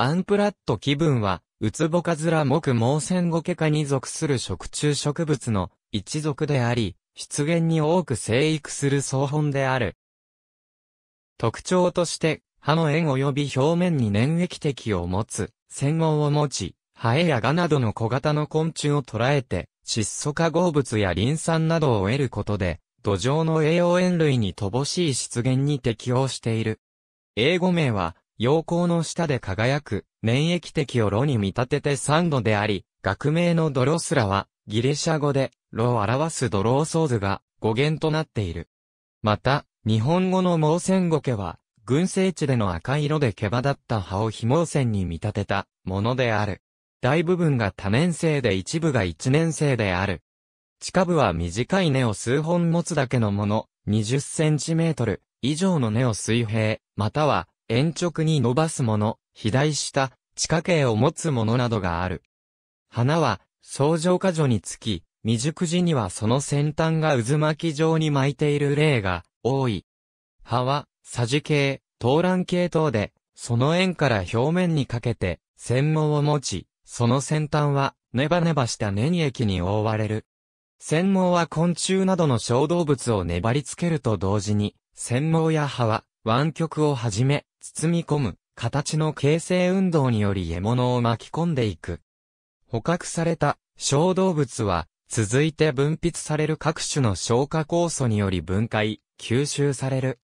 アンプラット気分は、ウツボカズラ木毛線ゴケ科に属する食虫植物の一族であり、出現に多く生育する草本である。特徴として、葉の縁及び表面に粘液滴を持つ、繊毛を持ち、ハエやガなどの小型の昆虫を捕らえて、窒素化合物やリン酸などを得ることで、土壌の栄養塩類に乏しい湿原に適応している。英語名は、陽光の下で輝く、粘液滴を炉に見立てて三度であり、学名のドロスラは、ギリシャ語で、炉を表すドローソーズが語源となっている。また、日本語の毛線ゴケは、群生地での赤色で毛羽立った葉を非毛線に見立てたものである。大部分が多年生で一部が一年生である。地下部は短い根を数本持つだけのもの、20センチメートル以上の根を水平、または延直に伸ばすもの、肥大した地下茎を持つものなどがある。花は、相乗果樹につき、未熟時にはその先端が渦巻き状に巻いている例が多い。葉は、サジ系、東蘭系等で、その円から表面にかけて、繊毛を持ち、その先端は、ネバネバした粘液に覆われる。繊毛は昆虫などの小動物を粘りつけると同時に、繊毛や葉は、湾曲をはじめ、包み込む、形の形成運動により獲物を巻き込んでいく。捕獲された小動物は、続いて分泌される各種の消化酵素により分解、吸収される。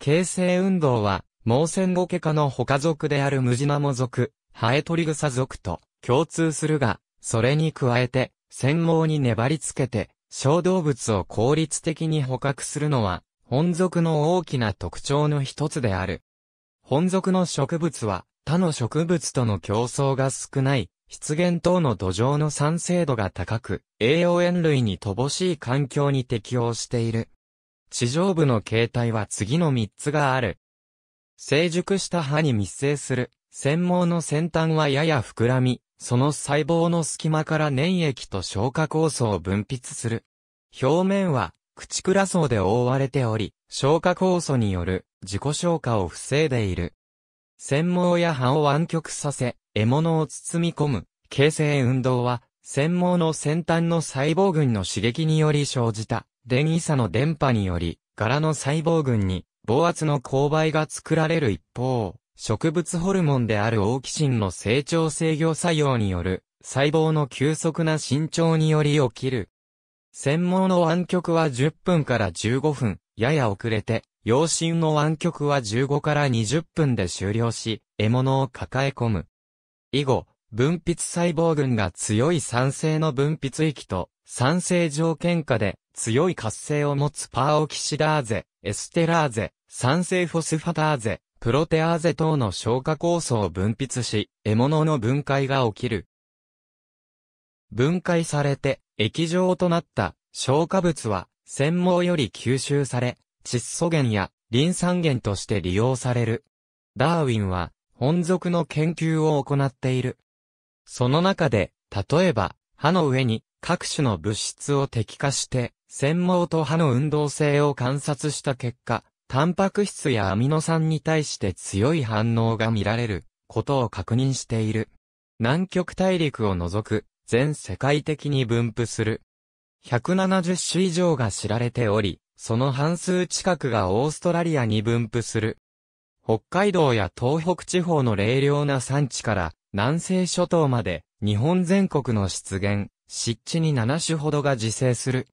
形成運動は、毛線ゴケ科の他族であるムジナモ族、ハエトリグサ族と共通するが、それに加えて、繊毛に粘りつけて、小動物を効率的に捕獲するのは、本属の大きな特徴の一つである。本属の植物は他の植物との競争が少ない、湿原等の土壌の酸性度が高く、栄養塩類に乏しい環境に適応している。地上部の形態は次の3つがある。成熟した葉に密生する、繊毛の先端はやや膨らみ、その細胞の隙間から粘液と消化酵素を分泌する。表面は口倉層で覆われており、消化酵素による自己消化を防いでいる。繊毛や葉を湾曲させ、獲物を包み込む、形成運動は、繊毛の先端の細胞群の刺激により生じた、電位差の電波により、柄の細胞群に、暴圧の勾配が作られる一方、植物ホルモンであるオーキシンの成長制御作用による、細胞の急速な伸長により起きる、専門の湾曲は10分から15分、やや遅れて、養親の湾曲は15から20分で終了し、獲物を抱え込む。以後、分泌細胞群が強い酸性の分泌域と、酸性条件下で強い活性を持つパーオキシダーゼ、エステラーゼ、酸性フォスファターゼ、プロテアーゼ等の消化酵素を分泌し、獲物の分解が起きる。分解されて、液状となった消化物は、繊毛より吸収され、窒素源やリン酸源として利用される。ダーウィンは、本属の研究を行っている。その中で、例えば、歯の上に各種の物質を適化して、繊毛と歯の運動性を観察した結果、タンパク質やアミノ酸に対して強い反応が見られることを確認している。南極大陸を除く全世界的に分布する。170種以上が知られており、その半数近くがオーストラリアに分布する。北海道や東北地方の冷涼な産地から南西諸島まで日本全国の湿原、湿地に7種ほどが自生する。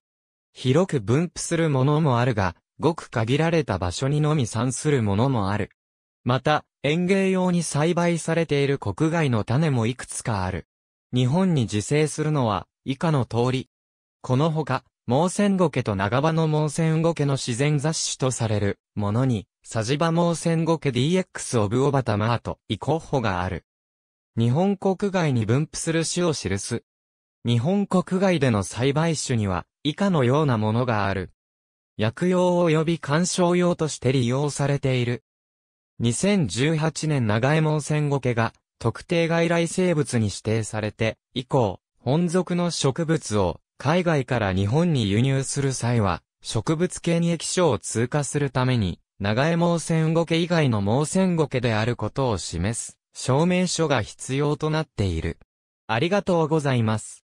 広く分布するものもあるが、ごく限られた場所にのみ産するものもある。また、園芸用に栽培されている国外の種もいくつかある。日本に自生するのは、以下の通り。このほか、毛ゴケと長場の毛ゴケの自然雑種とされるものに、サジバ毛ゴケ DX オブオバタマートイコッホがある。日本国外に分布する種を記す。日本国外での栽培種には、以下のようなものがある。薬用及び干賞用として利用されている。2018年長江毛線苔が特定外来生物に指定されて、以降、本属の植物を海外から日本に輸入する際は、植物検疫所を通過するために、長江毛線ゴケ以外の毛線ゴケであることを示す、証明書が必要となっている。ありがとうございます。